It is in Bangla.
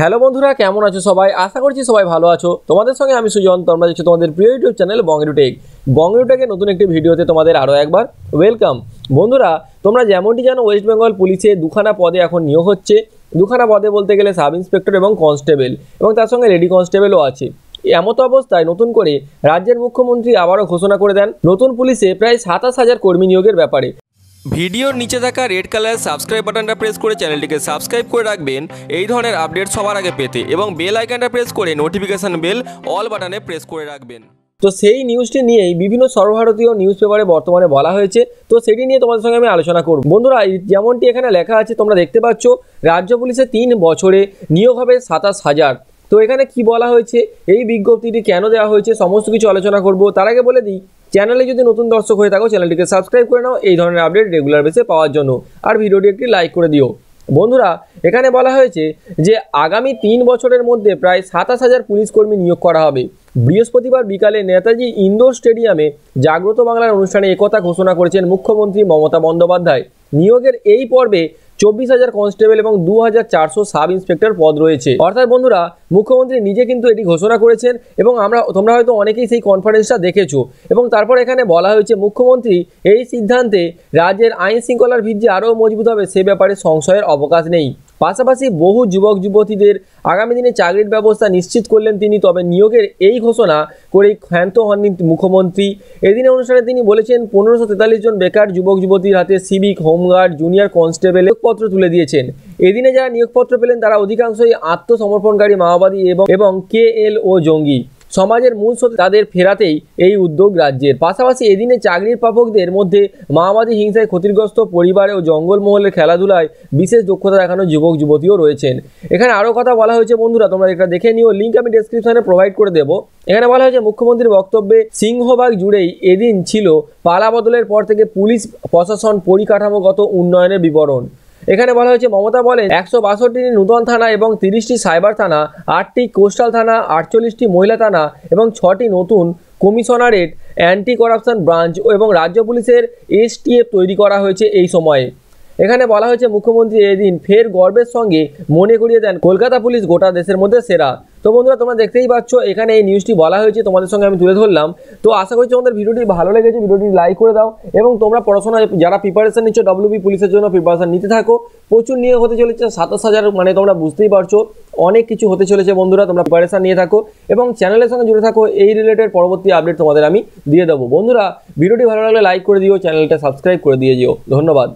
হ্যালো বন্ধুরা কেমন আছো সবাই আশা করছি সবাই ভালো আছো তোমাদের সঙ্গে আমি সুজন তোমরা যাচ্ছি তোমাদের প্রিয় ইউটিউব চ্যানেল বঙ্গেরুটেক বঙ্গেরুটেকে নতুন একটি ভিডিওতে তোমাদের আরও একবার ওয়েলকাম বন্ধুরা তোমরা যেমনটি জানো ওয়েস্ট বেঙ্গল পুলিশে দুখানা পদে এখন নিয়োগ হচ্ছে দুখানা পদে বলতে গেলে সাব ইন্সপেক্টর এবং কনস্টেবল এবং তার সঙ্গে লেডি কনস্টেবলও আছে এমতো অবস্থায় নতুন করে রাজ্যের মুখ্যমন্ত্রী আবারও ঘোষণা করে দেন নতুন পুলিশে প্রায় সাতাশ হাজার কর্মী নিয়োগের ব্যাপারে ভিডিওর নিচে থাকা রেড কালার সাবস্ক্রাইব বাটনটা প্রেস করে চ্যানেলটিকে সাবস্ক্রাইব করে রাখবেন এই ধরনের আপডেট সবার আগে পেতে এবং বেল আইকনটা প্রেস করে নোটিফিকেশন বেল অল বাটনে প্রেস করে রাখবেন তো সেই নিউজটি নিয়েই বিভিন্ন সর্বভারতীয় নিউজ পেপারে বর্তমানে বলা হয়েছে তো সেটি নিয়ে তোমাদের সঙ্গে আমি আলোচনা করব বন্ধুরা যেমনটি এখানে লেখা আছে তোমরা দেখতে পাচ্ছ রাজ্য পুলিশে তিন বছরে নিয়োগ হবে সাতাশ হাজার তো এখানে কি বলা হয়েছে এই বিজ্ঞপ্তিটি কেন দেওয়া হয়েছে সমস্ত কিছু আলোচনা করব তার আগে বলে দিই চ্যানেলে যদি নতুন দর্শক হয়ে থাকো চ্যানেলটিকে সাবস্ক্রাইব করে নাও এই ধরনের আপডেট রেগুলার বেসে পাওয়ার জন্য আর ভিডিওটি একটি লাইক করে দিও বন্ধুরা এখানে বলা হয়েছে যে আগামী তিন বছরের মধ্যে প্রায় সাতাশ হাজার পুলিশ কর্মী নিয়োগ করা হবে বৃহস্পতিবার বিকালে নেতাজি ইন্দোর স্টেডিয়ামে জাগ্রত বাংলার অনুষ্ঠানে একথা ঘোষণা করেছেন মুখ্যমন্ত্রী মমতা বন্দ্যোপাধ্যায় নিয়োগের এই পর্বে চব্বিশ হাজার কনস্টেবল এবং দু হাজার চারশো সাব ইন্সপেক্টর পদ রয়েছে অর্থাৎ বন্ধুরা মুখ্যমন্ত্রী নিজে কিন্তু এটি ঘোষণা করেছেন এবং আমরা তোমরা হয়তো অনেকেই সেই কনফারেন্সটা দেখেছো এবং তারপর এখানে বলা হয়েছে মুখ্যমন্ত্রী এই সিদ্ধান্তে রাজ্যের আইন শৃঙ্খলার ভিত্তি আরও মজবুত হবে সে ব্যাপারে সংশয়ের অবকাশ নেই পাশাপাশি বহু যুবক যুবতীদের আগামী দিনে চাকরির ব্যবস্থা নিশ্চিত করলেন তিনি তবে নিয়োগের এই ঘোষণা করেই ক্ষান্ত হননি মুখ্যমন্ত্রী এদিনের অনুষ্ঠানে তিনি বলেছেন পনেরোশো তেতাল্লিশ জন বেকার যুবক যুবতীর হাতে সিভিক হোমগার্ড জুনিয়র কনস্টেবল পত্র তুলে দিয়েছেন এদিনে যারা নিয়োগপত্র পেলেন তারা অধিকাংশই আত্মসমর্পণকারী মাওবাদী এবং এবং কে এল ও জঙ্গি সমাজের মূল স্রোতে তাদের ফেরাতেই এই উদ্যোগ রাজ্যের পাশাপাশি এদিনে চাকরির প্রাপকদের মধ্যে মাওবাদী হিংসায় ক্ষতিগ্রস্ত পরিবারে ও জঙ্গলমহলের খেলাধুলায় বিশেষ দক্ষতা দেখানো যুবক যুবতীও রয়েছেন এখানে আরও কথা বলা হয়েছে বন্ধুরা তোমরা এটা দেখে নিও লিঙ্ক আমি ডেসক্রিপশনে প্রোভাইড করে দেবো এখানে বলা হয়েছে মুখ্যমন্ত্রীর বক্তব্যে সিংহবাগ জুড়েই এদিন ছিল পালা বদলের পর থেকে পুলিশ প্রশাসন পরিকাঠামোগত উন্নয়নের বিবরণ এখানে বলা হয়েছে মমতা বলেন একশো বাষট্টিটি নূতন থানা এবং তিরিশটি সাইবার থানা আটটি কোস্টাল থানা আটচল্লিশটি মহিলা থানা এবং ছটি নতুন কমিশনারেট অ্যান্টি করাপশন ব্রাঞ্চ এবং রাজ্য পুলিশের এসটিএফ তৈরি করা হয়েছে এই সময়ে এখানে বলা হয়েছে মুখ্যমন্ত্রী এদিন ফের গর্বের সঙ্গে মনে করিয়ে দেন কলকাতা পুলিশ গোটা দেশের মধ্যে সেরা তো বন্ধুরা তোমরা দেখতেই পাচ্ছ এখানে এই নিউজটি বলা হয়েছে তোমাদের সঙ্গে আমি তুলে ধরলাম তো আশা করছি তোমাদের ভিডিওটি ভালো লেগেছে ভিডিওটি লাইক করে দাও এবং তোমরা পড়াশোনা যারা প্রিপারেশন নিচ্ছ ডব্লিউবি পুলিশের জন্য প্রিপারেশন নিতে থাকো প্রচুর নিয়ে হতে চলেছে সাতাশ হাজার মানে তোমরা বুঝতেই পারছো অনেক কিছু হতে চলেছে বন্ধুরা তোমরা প্রিপারেশান নিয়ে থাকো এবং চ্যানেলের সঙ্গে জুড়ে থাকো এই রিলেটেড পরবর্তী আপডেট তোমাদের আমি দিয়ে দেবো বন্ধুরা ভিডিওটি ভালো লাগলে লাইক করে দিও চ্যানেলটা সাবস্ক্রাইব করে দিয়ে যেও ধন্যবাদ